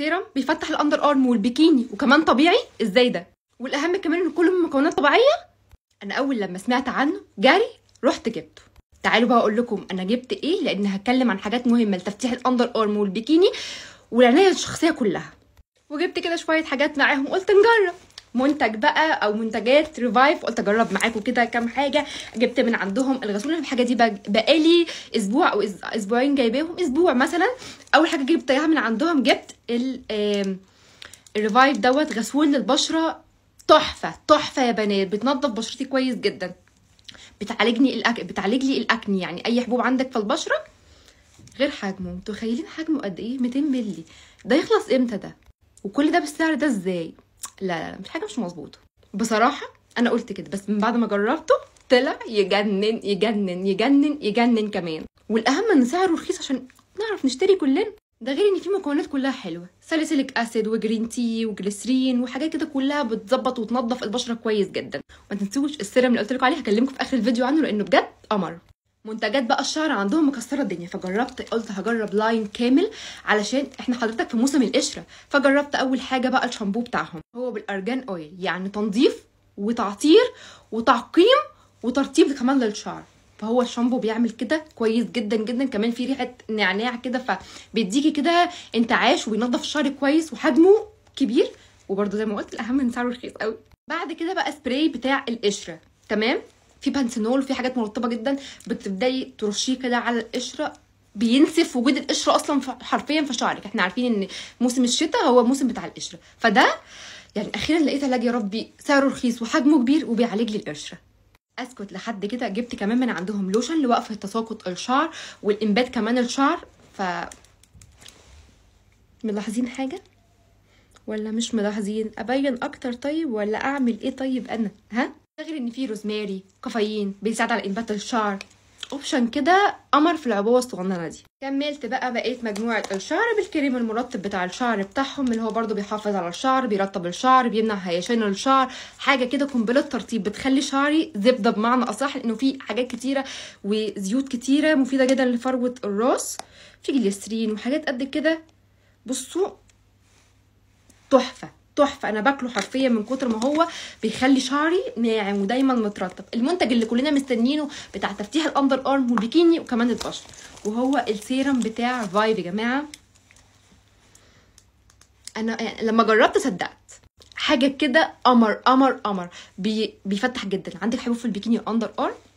سيرم بيفتح الاندر ارم والبيكيني وكمان طبيعي ازاي ده والاهم كمان ان كله من مكونات طبيعيه انا اول لما سمعت عنه جري رحت جبته تعالوا بقى اقول لكم انا جبت ايه لان هتكلم عن حاجات مهمه لتفتيح الاندر ارم والبيكيني والعنايه الشخصيه كلها وجبت كده شويه حاجات معاهم قلت نجرب منتج بقى او منتجات ريفايف قلت اجرب معاكم كده كام حاجه جبت من عندهم الغسول الحاجه دي بقالي اسبوع او اسبوعين جايباهم اسبوع مثلا اول حاجه جبتها من عندهم جبت الريفايف دوت غسول للبشره تحفه تحفه يا بنات بتنظف بشرتي كويس جدا بتعالجني الأك... بتعالج لي الاكني يعني اي حبوب عندك في البشره غير حجمه متخيلين حجمه قد ايه 200 مللي ده يخلص امتى ده وكل ده بالسعر ده ازاي لا لا مش حاجه مش مظبوطه بصراحه انا قلت كده بس من بعد ما جربته طلع يجنن يجنن يجنن يجنن كمان والاهم ان سعره رخيص عشان نعرف نشتري كلنا ده غير ان في مكونات كلها حلوه ساليسيليك اسيد وجرين تي وجليسرين وحاجات كده كلها بتظبط وتنظف البشره كويس جدا وما تنسوش السيرم اللي قلت لكم عليه هكلمكم في اخر الفيديو عنه لانه بجد قمر منتجات بقى الشعر عندهم مكسره الدنيا فجربت قلت هجرب لاين كامل علشان احنا حضرتك في موسم القشره فجربت اول حاجه بقى الشامبو بتاعهم هو بالارجان اويل يعني تنظيف وتعطير وتعقيم وترطيب كمان للشعر فهو الشامبو بيعمل كده كويس جدا جدا كمان في ريحه نعناع كده فبيديكي كده انتعاش وبينضف الشعر كويس وحجمه كبير وبرده زي ما قلت الاهم ان سعره رخيص قوي بعد كده بقى سبراي بتاع القشره تمام في بانسينول في حاجات مرطبه جدا بتبداي ترشيه كده على القشره بينسف وجود القشره اصلا حرفيا في شعرك احنا عارفين ان موسم الشتاء هو موسم بتاع القشره فده يعني اخيرا لقيت علاج يا ربي سعره رخيص وحجمه كبير وبيعالج لي القشره اسكت لحد كده جبت كمان من عندهم لوشن لوقف تساقط الشعر والانبات كمان الشعر ف ملاحظين حاجه ولا مش ملاحظين ابين اكتر طيب ولا اعمل ايه طيب انا ها غير ان فيه روزماري كافيين بيساعد على انبات الشعر اوبشن كده قمر في العبوه الصغننه دي كملت بقى بقيت مجموعه الشعر بالكريم المرطب بتاع الشعر بتاعهم اللي هو برده بيحافظ على الشعر بيرطب الشعر بيمنع هيشان الشعر حاجه كده قنبله ترطيب بتخلي شعري زبده بمعنى اصح لانه في حاجات كتيره وزيوت كتيره مفيده جدا لفروه الراس في جليسرين وحاجات قد كده بصوا تحفه تحفه انا باكله حرفيا من كتر ما هو بيخلي شعري ناعم ودايما مترطب المنتج اللي كلنا مستنيينه بتاع تفتيح الاندر ارم والبيكيني وكمان البشره وهو السيرم بتاع فايب يا جماعه انا لما جربت صدقت حاجه كده قمر قمر قمر بيفتح جدا عندك حبوب في البيكيني والاندر ارم